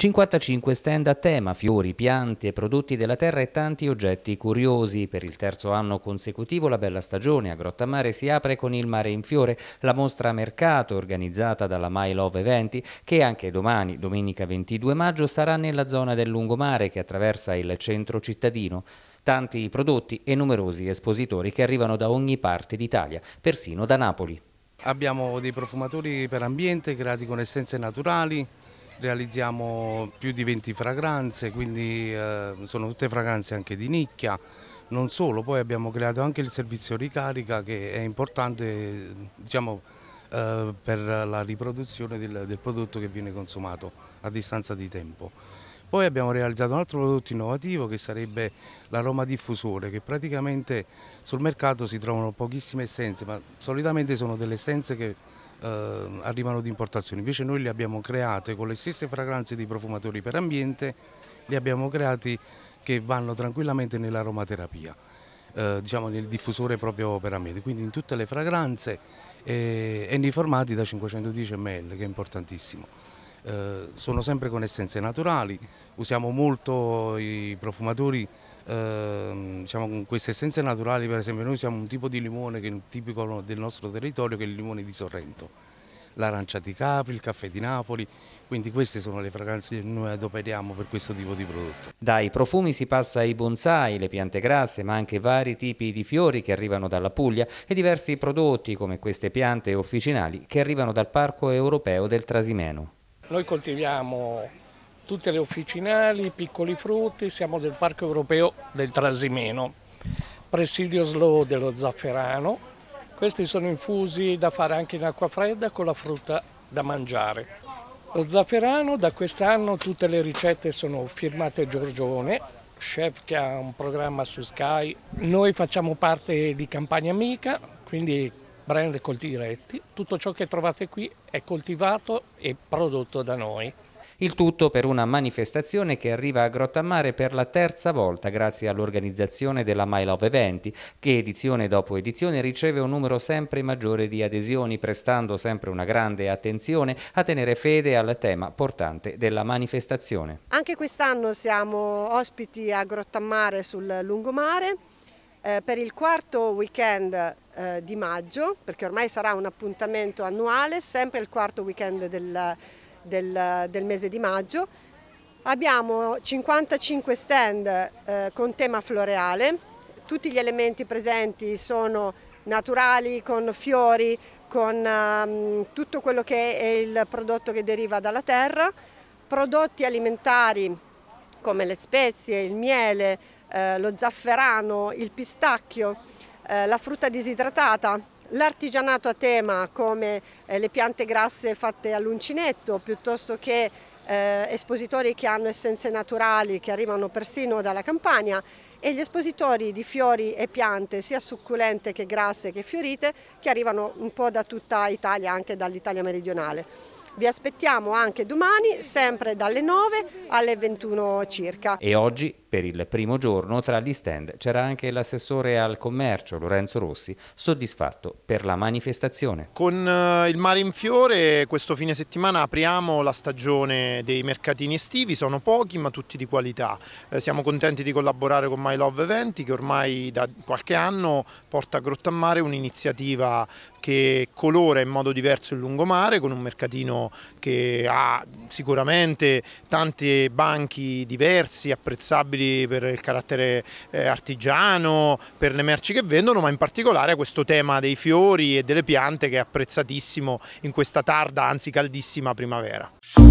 55 stand a tema, fiori, piante, prodotti della terra e tanti oggetti curiosi. Per il terzo anno consecutivo la bella stagione a Grottamare si apre con il mare in fiore, la mostra mercato organizzata dalla My Love Eventi che anche domani, domenica 22 maggio, sarà nella zona del lungomare che attraversa il centro cittadino. Tanti prodotti e numerosi espositori che arrivano da ogni parte d'Italia, persino da Napoli. Abbiamo dei profumatori per ambiente creati con essenze naturali, realizziamo più di 20 fragranze, quindi eh, sono tutte fragranze anche di nicchia, non solo, poi abbiamo creato anche il servizio ricarica che è importante diciamo, eh, per la riproduzione del, del prodotto che viene consumato a distanza di tempo. Poi abbiamo realizzato un altro prodotto innovativo che sarebbe l'aroma diffusore, che praticamente sul mercato si trovano pochissime essenze, ma solitamente sono delle essenze che eh, arrivano di importazione, invece noi le abbiamo create con le stesse fragranze dei profumatori per ambiente, le abbiamo creati che vanno tranquillamente nell'aromaterapia, eh, diciamo nel diffusore proprio per ambiente, quindi in tutte le fragranze e, eh, e nei formati da 510 ml che è importantissimo. Eh, sono sempre con essenze naturali, usiamo molto i profumatori eh, diciamo, con queste essenze naturali, per esempio noi siamo un tipo di limone che è tipico del nostro territorio, che è il limone di Sorrento, l'arancia di Capri, il caffè di Napoli, quindi queste sono le fragranze che noi adoperiamo per questo tipo di prodotto. Dai profumi si passa ai bonsai, le piante grasse, ma anche vari tipi di fiori che arrivano dalla Puglia e diversi prodotti come queste piante officinali che arrivano dal Parco Europeo del Trasimeno. Noi coltiviamo tutte le officinali, i piccoli frutti, siamo del Parco Europeo del Trasimeno, presidio slow dello zafferano, questi sono infusi da fare anche in acqua fredda con la frutta da mangiare. Lo zafferano da quest'anno tutte le ricette sono firmate Giorgione, chef che ha un programma su Sky. Noi facciamo parte di Campagna Amica, quindi brand coltiretti. Tutto ciò che trovate qui è coltivato e prodotto da noi. Il tutto per una manifestazione che arriva a Grottammare per la terza volta grazie all'organizzazione della My Love Eventi, che edizione dopo edizione riceve un numero sempre maggiore di adesioni, prestando sempre una grande attenzione a tenere fede al tema portante della manifestazione. Anche quest'anno siamo ospiti a Grottammare sul lungomare eh, per il quarto weekend eh, di maggio, perché ormai sarà un appuntamento annuale, sempre il quarto weekend del, del, del mese di maggio. Abbiamo 55 stand eh, con tema floreale, tutti gli elementi presenti sono naturali, con fiori, con um, tutto quello che è il prodotto che deriva dalla terra, prodotti alimentari come le spezie, il miele, eh, lo zafferano, il pistacchio, eh, la frutta disidratata, l'artigianato a tema come eh, le piante grasse fatte all'uncinetto piuttosto che eh, espositori che hanno essenze naturali che arrivano persino dalla campagna e gli espositori di fiori e piante sia succulente che grasse che fiorite che arrivano un po' da tutta Italia, anche dall'Italia meridionale. Vi aspettiamo anche domani, sempre dalle 9 alle 21 circa. E oggi per il primo giorno tra gli stand c'era anche l'assessore al commercio Lorenzo Rossi, soddisfatto per la manifestazione. Con eh, il mare in fiore questo fine settimana apriamo la stagione dei mercatini estivi, sono pochi ma tutti di qualità. Eh, siamo contenti di collaborare con My Love Eventi che ormai da qualche anno porta a Grottammare un'iniziativa che colora in modo diverso il lungomare con un mercatino che ha sicuramente tanti banchi diversi, apprezzabili disponibili per il carattere eh, artigiano, per le merci che vendono, ma in particolare questo tema dei fiori e delle piante che è apprezzatissimo in questa tarda, anzi caldissima primavera.